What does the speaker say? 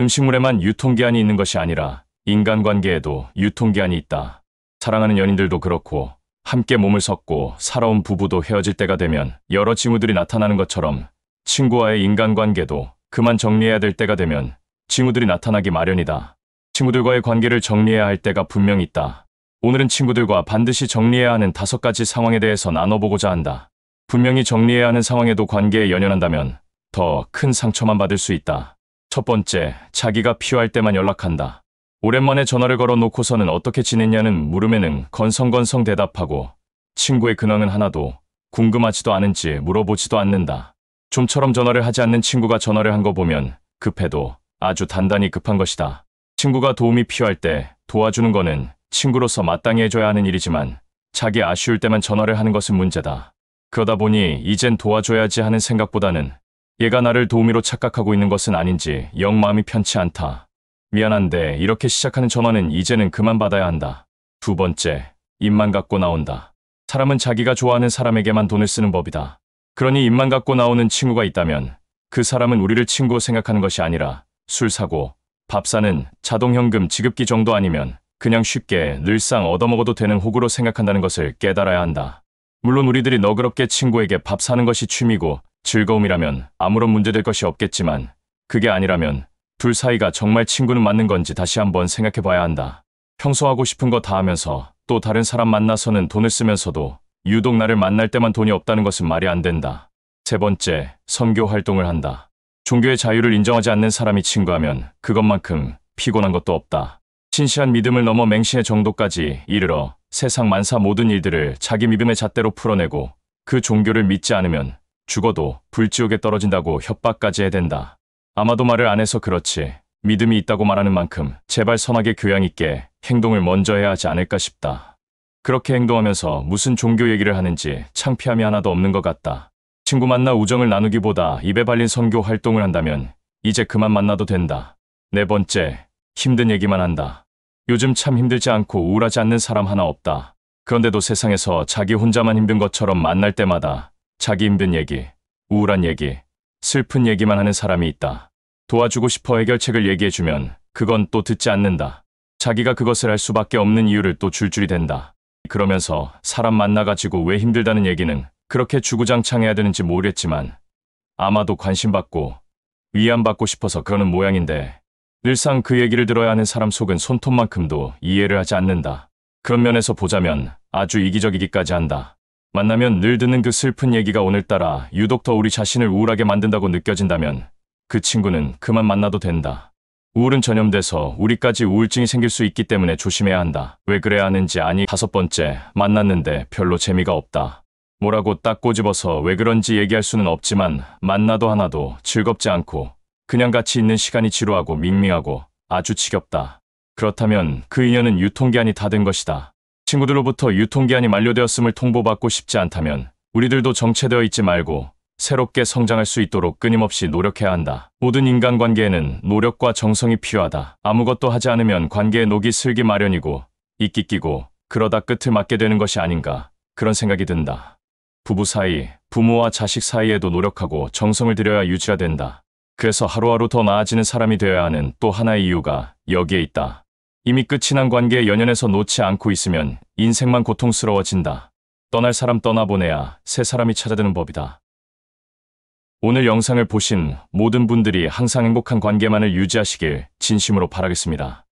음식물에만 유통기한이 있는 것이 아니라 인간관계에도 유통기한이 있다. 사랑하는 연인들도 그렇고 함께 몸을 섰고 살아온 부부도 헤어질 때가 되면 여러 징후들이 나타나는 것처럼 친구와의 인간관계도 그만 정리해야 될 때가 되면 징후들이 나타나기 마련이다. 친구들과의 관계를 정리해야 할 때가 분명히 있다. 오늘은 친구들과 반드시 정리해야 하는 다섯 가지 상황에 대해서 나눠보고자 한다. 분명히 정리해야 하는 상황에도 관계에 연연한다면 더 큰 상처만 받을 수 있다. 첫 번째, 자기가 필요할 때만 연락한다. 오랜만에 전화를 걸어 놓고서는 어떻게 지냈냐는 물음에는 건성건성 대답하고 친구의 근황은 하나도 궁금하지도 않은지 물어보지도 않는다. 좀처럼 전화를 하지 않는 친구가 전화를 한 거 보면 급해도 아주 단단히 급한 것이다. 친구가 도움이 필요할 때 도와주는 거는 친구로서 마땅히 해줘야 하는 일이지만 자기 아쉬울 때만 전화를 하는 것은 문제다. 그러다 보니 이젠 도와줘야지 하는 생각보다는 얘가 나를 도우미로 착각하고 있는 것은 아닌지 영 마음이 편치 않다. 미안한데 이렇게 시작하는 전화는 이제는 그만 받아야 한다. 두 번째, 입만 갖고 나온다. 사람은 자기가 좋아하는 사람에게만 돈을 쓰는 법이다. 그러니 입만 갖고 나오는 친구가 있다면 그 사람은 우리를 친구 생각하는 것이 아니라 술 사고, 밥 사는 자동현금 지급기 정도 아니면 그냥 쉽게 늘상 얻어먹어도 되는 호구로 생각한다는 것을 깨달아야 한다. 물론 우리들이 너그럽게 친구에게 밥 사는 것이 취미고 즐거움이라면 아무런 문제될 것이 없겠지만 그게 아니라면 둘 사이가 정말 친구는 맞는 건지 다시 한번 생각해 봐야 한다. 평소 하고 싶은 거 다 하면서 또 다른 사람 만나서는 돈을 쓰면서도 유독 나를 만날 때만 돈이 없다는 것은 말이 안 된다. 세 번째, 선교 활동을 한다. 종교의 자유를 인정하지 않는 사람이 친구하면 그것만큼 피곤한 것도 없다. 신시한 믿음을 넘어 맹신의 정도까지 이르러 세상 만사 모든 일들을 자기 믿음의 잣대로 풀어내고 그 종교를 믿지 않으면 죽어도 불지옥에 떨어진다고 협박까지 해댄다. 아마도 말을 안 해서 그렇지 믿음이 있다고 말하는 만큼 제발 선하게 교양 있게 행동을 먼저 해야 하지 않을까 싶다. 그렇게 행동하면서 무슨 종교 얘기를 하는지 창피함이 하나도 없는 것 같다. 친구 만나 우정을 나누기보다 입에 발린 선교 활동을 한다면 이제 그만 만나도 된다. 네 번째, 힘든 얘기만 한다. 요즘 참 힘들지 않고 우울하지 않는 사람 하나 없다. 그런데도 세상에서 자기 혼자만 힘든 것처럼 만날 때마다 자기 힘든 얘기, 우울한 얘기, 슬픈 얘기만 하는 사람이 있다. 도와주고 싶어 해결책을 얘기해주면 그건 또 듣지 않는다. 자기가 그것을 할 수밖에 없는 이유를 또 줄줄이 댄다. 그러면서 사람 만나가지고 왜 힘들다는 얘기는 그렇게 주구장창해야 되는지 모르겠지만 아마도 관심받고 위안받고 싶어서 그러는 모양인데 늘상 그 얘기를 들어야 하는 사람 속은 손톱만큼도 이해를 하지 않는다. 그런 면에서 보자면 아주 이기적이기까지 한다. 만나면 늘 듣는 그 슬픈 얘기가 오늘따라 유독 더 우리 자신을 우울하게 만든다고 느껴진다면 그 친구는 그만 만나도 된다. 우울은 전염돼서 우리까지 우울증이 생길 수 있기 때문에 조심해야 한다. 왜 그래야 하는지 아니 다섯 번째 만났는데 별로 재미가 없다. 뭐라고 딱 꼬집어서 왜 그런지 얘기할 수는 없지만 만나도 하나도 즐겁지 않고 그냥 같이 있는 시간이 지루하고 밍밍하고 아주 지겹다. 그렇다면 그 인연은 유통기한이 다 된 것이다. 친구들로부터 유통기한이 만료되었음을 통보받고 싶지 않다면 우리들도 정체되어 있지 말고 새롭게 성장할 수 있도록 끊임없이 노력해야 한다. 모든 인간관계에는 노력과 정성이 필요하다. 아무것도 하지 않으면 관계의 녹이 슬기 마련이고 이끼 끼고 그러다 끝을 맞게 되는 것이 아닌가 그런 생각이 든다. 부부 사이, 부모와 자식 사이에도 노력하고 정성을 들여야 유지가 된다. 그래서 하루하루 더 나아지는 사람이 되어야 하는 또 하나의 이유가 여기에 있다. 이미 끝이 난 관계 연연해서 놓지 않고 있으면 인생만 고통스러워진다. 떠날 사람 떠나보내야 새 사람이 찾아드는 법이다. 오늘 영상을 보신 모든 분들이 항상 행복한 관계만을 유지하시길 진심으로 바라겠습니다.